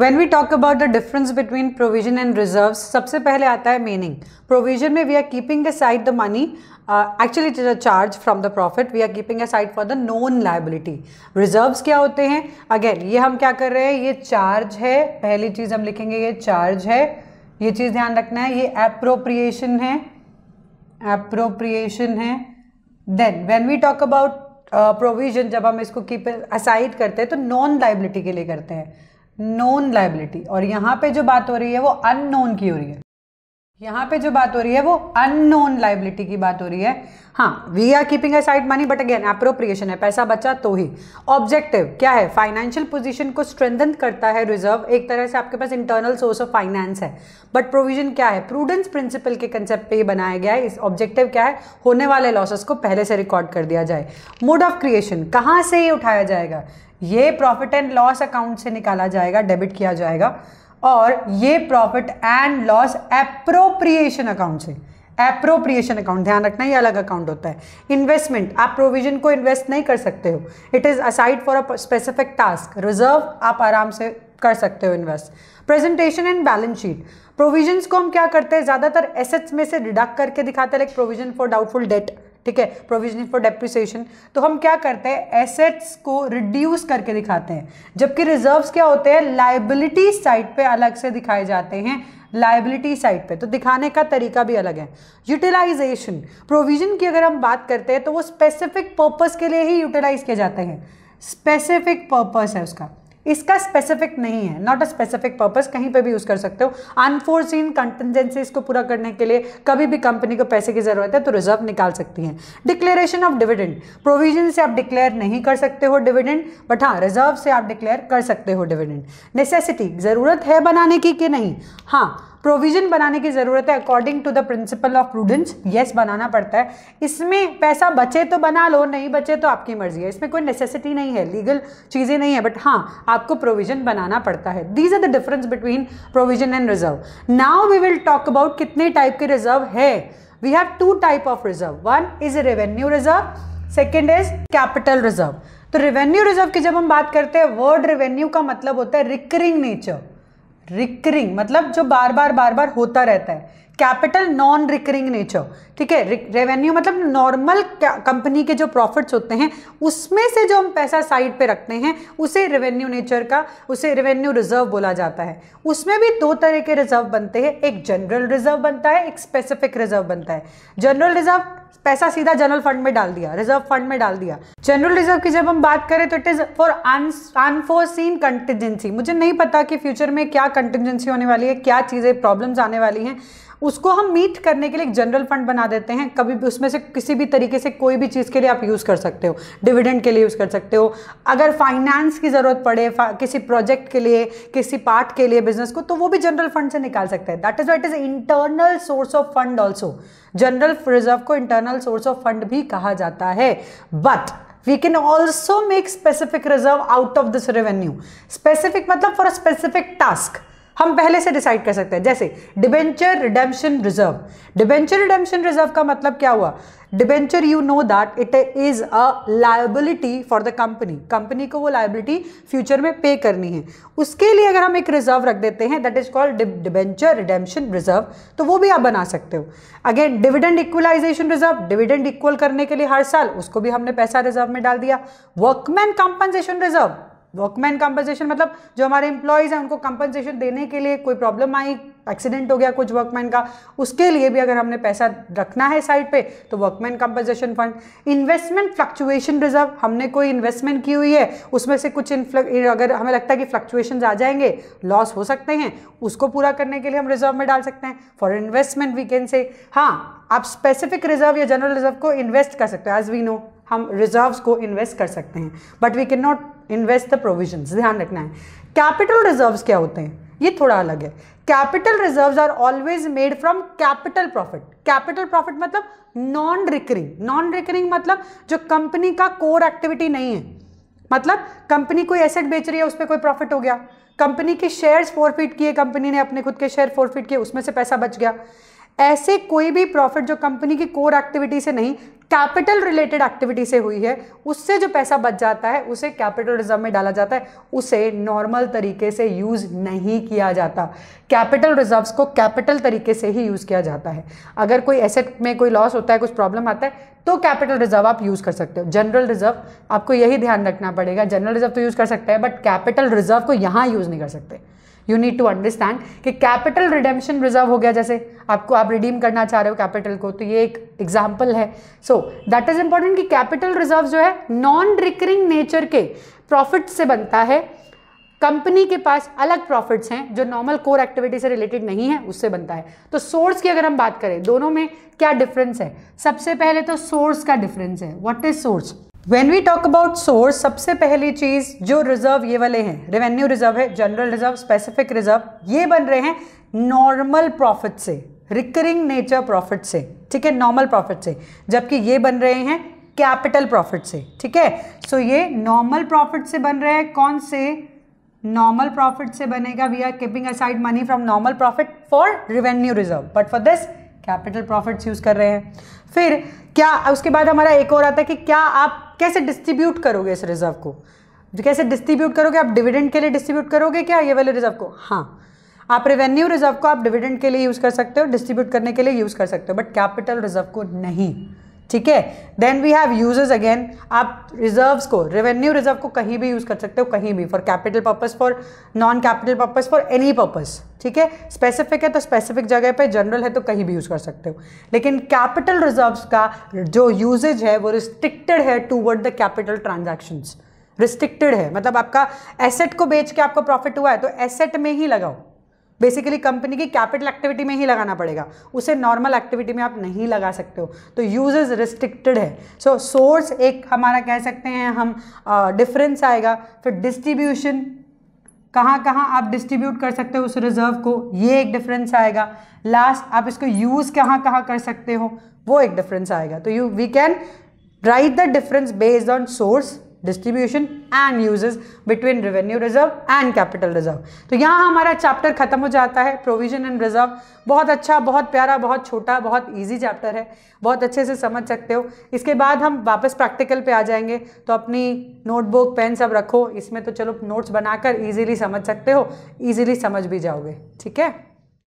When we talk about the difference between provision and reserves, सबसे पहले आता है meaning. Provision में we are keeping aside the money. Uh, actually it is a charge from the profit. We are keeping aside for the known liability. Reserves क्या होते हैं Again, ये हम क्या कर रहे हैं ये charge है पहली चीज़ हम लिखेंगे ये charge है ये चीज़ ध्यान रखना है ये appropriation है appropriation है Then when we talk about provision uh, जब हम इसको कीप असाइड करते हैं तो नॉन लाइबिलिटी के लिए करते हैं नोन लाइबिलिटी और यहाँ पे जो बात हो रही है वो अननोन की हो रही है यहाँ पे जो बात हो रही है वो अननोन लाइबिलिटी की बात हो रही है हाँ we are keeping aside money but again appropriation है पैसा बचा तो ही ऑब्जेक्टिव क्या है फाइनेंशियल पोजीशन को स्ट्रेंथन करता है रिजर्व एक तरह से आपके पास इंटरनल सोर्स ऑफ फाइनेंस है बट प्रोविजन क्या है प्रूडेंस प्रिंसिपल के कंसेप्ट पे ही बनाया गया है इस ऑब्जेक्टिव क्या है होने वाले लॉसेस को पहले से रिकॉर्ड कर दिया जाए मोड ऑफ क्रिएशन कहाँ से ये उठाया जाएगा ये प्रॉफिट एंड लॉस अकाउंट से निकाला जाएगा डेबिट किया जाएगा और ये profit and loss appropriation account से एप्रोप्रिएशन अकाउंट ध्यान रखना ये अलग अकाउंट होता है इन्वेस्टमेंट आप प्रोविजन को इन्वेस्ट नहीं कर सकते हो it is aside for a specific task reserve आप आराम से कर सकते हो invest presentation and balance sheet provision को हम क्या करते हैं ज़्यादातर एसेट्स में से डिडक्ट करके दिखाते हैं like provision for doubtful debt ठीक है प्रोविजनिंग फॉर डेप्रिसिएशन तो हम क्या करते हैं एसेट्स को रिड्यूस करके दिखाते हैं जबकि रिजर्व्स क्या होते हैं लाइबिलिटी साइड पे अलग से दिखाए जाते हैं लाइबिलिटी साइड पे तो दिखाने का तरीका भी अलग है यूटिलाइजेशन प्रोविजन की अगर हम बात करते हैं तो वो स्पेसिफिक पर्पस के लिए ही यूटिलाइज किए जाते हैं स्पेसिफिक पर्पस है उसका इसका स्पेसिफिक नहीं है नॉट अ स्पेसिफिक पर्पस कहीं पे भी यूज़ कर सकते हो अनफोर्सिन कंटेंजेंसीज को पूरा करने के लिए कभी भी कंपनी को पैसे की ज़रूरत है तो रिजर्व निकाल सकती है डिक्लेरेशन ऑफ डिविडेंड प्रोविजन से आप डिक्लेयर नहीं कर सकते हो डिविडेंड बट हाँ रिजर्व से आप डिक्लेयर कर सकते हो डिविडेंड नेसेसिटी ज़रूरत है बनाने की कि नहीं हाँ प्रोविजन बनाने की ज़रूरत है according to the principle of prudence yes बनाना पड़ता है इसमें पैसा बचे तो बना लो नहीं बचे तो आपकी मर्जी है इसमें कोई नेसेसिटी नहीं है लीगल चीज़ें नहीं है बट हाँ आपको प्रोविजन बनाना पड़ता है these are the difference between provision and reserve now we will talk about कितने टाइप के रिजर्व है we have two type of reserve one is revenue reserve second is capital reserve तो revenue reserve की जब हम बात करते हैं वर्ड रेवेन्यू का मतलब होता है रिकरिंग नेचर रिकरिंग मतलब जो बार बार बार बार होता रहता है कैपिटल नॉन रिकरिंग नेचर ठीक है रेवेन्यू मतलब नॉर्मल कंपनी के जो प्रॉफिट्स होते हैं उसमें से जो हम पैसा साइड पे रखते हैं उसे रेवेन्यू नेचर का उसे रेवेन्यू रिजर्व बोला जाता है उसमें भी दो तरह के रिजर्व बनते हैं एक जनरल रिजर्व बनता है एक स्पेसिफिक रिजर्व बनता है जनरल रिजर्व पैसा सीधा जनरल फंड में डाल दिया रिजर्व फंड में डाल दिया जनरल रिजर्व की जब हम बात करें तो it is for unforeseen contingency मुझे नहीं पता कि फ्यूचर में क्या कंटिजेंसी होने वाली है क्या चीज़ें प्रॉब्लम्स आने वाली हैं उसको हम मीट करने के लिए एक जनरल फंड बना देते हैं कभी भी उसमें से किसी भी तरीके से कोई भी चीज़ के लिए आप यूज़ कर सकते हो डिविडेंड के लिए यूज़ कर सकते हो अगर फाइनेंस की ज़रूरत पड़े किसी प्रोजेक्ट के लिए किसी पार्ट के लिए बिजनेस को तो वो भी जनरल फंड से निकाल सकते हैं that is what is internal source of fund also general reserve को इंटरनल सोर्स ऑफ फंड भी कहा जाता है but we can also make specific reserve out of this revenue specific मतलब फॉर अ स्पेसिफिक टास्क हम पहले से decide कर सकते हैं जैसे debenture redemption reserve debenture redemption reserve का मतलब क्या हुआ debenture you know that it is a liability for the company company को वो लाइबिलिटी फ्यूचर में पे करनी है उसके लिए अगर हम एक रिजर्व रख देते हैं that is called debenture redemption reserve तो वो भी आप बना सकते हो again dividend equalization reserve dividend equal करने के लिए हर साल उसको भी हमने पैसा रिजर्व में डाल दिया workman compensation reserve workman compensation मतलब जो हमारे इंप्लॉयज़ हैं उनको कंपनसेशन देने के लिए कोई प्रॉब्लम आई एक्सीडेंट हो गया कुछ वर्कमैन का उसके लिए भी अगर हमने पैसा रखना है साइड पे तो workman compensation fund investment fluctuation reserve हमने कोई इन्वेस्टमेंट की हुई है उसमें से कुछ अगर हमें लगता है कि फ्लक्चुएशन आ जाएंगे लॉस हो सकते हैं उसको पूरा करने के लिए हम रिजर्व में डाल सकते हैं फॉर इन्वेस्टमेंट वी कैन से हाँ आप स्पेसिफिक रिजर्व या जनरल रिजर्व को इन्वेस्ट कर सकते हो एज वी नो हम रिजर्व्स को इन्वेस्ट कर सकते हैं but we can not invest the provision ध्यान रखना है कैपिटल रिजर्व क्या होते हैं ये थोड़ा अलग है capital reserve are always made from capital profit capital profit मतलब नॉन रिकरिंग नॉन रिकरिंग मतलब जो कंपनी का कोर एक्टिविटी नहीं है मतलब कंपनी कोई एसेट बेच रही है उस पर कोई प्रॉफिट हो गया कंपनी के शेयर्स फोरफिट किए कंपनी ने अपने खुद के शेयर फोरफिट किए उसमें से पैसा बच गया ऐसे कोई भी प्रॉफिट जो कंपनी की कोर एक्टिविटी से नहीं कैपिटल रिलेटेड एक्टिविटी से हुई है उससे जो पैसा बच जाता है उसे कैपिटल रिजर्व में डाला जाता है उसे नॉर्मल तरीके से यूज़ नहीं किया जाता कैपिटल रिजर्व्स को कैपिटल तरीके से ही यूज़ किया जाता है अगर कोई एसेट में कोई लॉस होता है कुछ प्रॉब्लम आता है तो कैपिटल रिजर्व आप यूज़ कर सकते हो जनरल रिजर्व आपको यही ध्यान रखना पड़ेगा जनरल रिजर्व तो यूज़ कर सकते हैं बट कैपिटल रिजर्व को यहाँ यूज़ नहीं कर सकते यू नीड टू अंडरस्टैंड कि कैपिटल रिडेम्पशन रिजर्व हो गया जैसे आपको आप रिडीम करना चाह रहे हो कैपिटल को तो ये एक एग्जाम्पल है सो दैट इज इंपॉर्टेंट कि कैपिटल रिजर्व जो है नॉन रिकरिंग नेचर के प्रॉफिट से बनता है कंपनी के पास अलग प्रॉफिट्स हैं जो नॉर्मल कोर एक्टिविटी से रिलेटेड नहीं है उससे बनता है तो सोर्स की अगर हम बात करें दोनों में क्या डिफरेंस है सबसे पहले तो सोर्स का डिफरेंस है what is source when we talk about source सबसे पहली चीज जो रिजर्व ये वाले हैं रेवेन्यू रिजर्व है जनरल रिजर्व स्पेसिफिक रिजर्व ये बन रहे हैं नॉर्मल प्रॉफिट से रिकरिंग नेचर प्रॉफिट से ठीक है नॉर्मल प्रॉफिट से जबकि ये बन रहे हैं कैपिटल प्रॉफिट से ठीक है सो ये नॉर्मल प्रॉफिट से बन रहे हैं कौन से नॉर्मल प्रॉफिट से बनेगा we are keeping aside money from normal profit for revenue reserve but for this capital profits use कर रहे हैं फिर क्या उसके बाद हमारा एक और आता है कि क्या आप कैसे डिस्ट्रीब्यूट करोगे इस रिजर्व को कैसे डिस्ट्रीब्यूट करोगे आप डिविडेंड के लिए डिस्ट्रीब्यूट करोगे क्या ये वाले रिजर्व को हाँ आप रेवेन्यू रिजर्व को आप डिविडेंड के लिए यूज़ कर सकते हो डिस्ट्रीब्यूट करने के लिए यूज़ कर सकते हो बट कैपिटल रिजर्व को नहीं ठीक है then we have uses again आप रिजर्व्स को रेवेन्यू रिजर्व को कहीं भी यूज़ कर सकते हो कहीं भी for capital purpose for non capital purpose for any purpose ठीक है स्पेसिफिक है तो स्पेसिफिक जगह पे जनरल है तो कहीं भी यूज़ कर सकते हो लेकिन कैपिटल रिजर्व्स का जो यूजेज है वो रिस्ट्रिक्टेड है toward the capital transactions restricted है मतलब आपका एसेट को बेच के आपको प्रॉफिट हुआ है तो एसेट में ही लगाओ बेसिकली कंपनी की कैपिटल एक्टिविटी में ही लगाना पड़ेगा उसे नॉर्मल एक्टिविटी में आप नहीं लगा सकते हो तो इज रिस्ट्रिक्टेड है सो so, सोर्स एक हमारा कह सकते हैं हम डिफरेंस uh, आएगा फिर डिस्ट्रीब्यूशन कहाँ कहाँ आप डिस्ट्रीब्यूट कर सकते हो उस रिजर्व को ये एक डिफरेंस आएगा लास्ट आप इसको यूज़ कहाँ कहाँ कर सकते हो वो एक डिफरेंस आएगा तो you we can write the difference based on source distribution and uses between revenue reserve and capital reserve तो यहाँ हमारा चैप्टर खत्म हो जाता है प्रोविजन एंड रिजर्व बहुत अच्छा बहुत प्यारा बहुत छोटा बहुत ईजी चैप्टर है बहुत अच्छे से समझ सकते हो इसके बाद हम वापस प्रैक्टिकल पे आ जाएंगे तो अपनी नोटबुक पेन सब रखो इसमें तो चलो नोट्स बनाकर ईजिली समझ सकते हो ईजिली समझ भी जाओगे ठीक है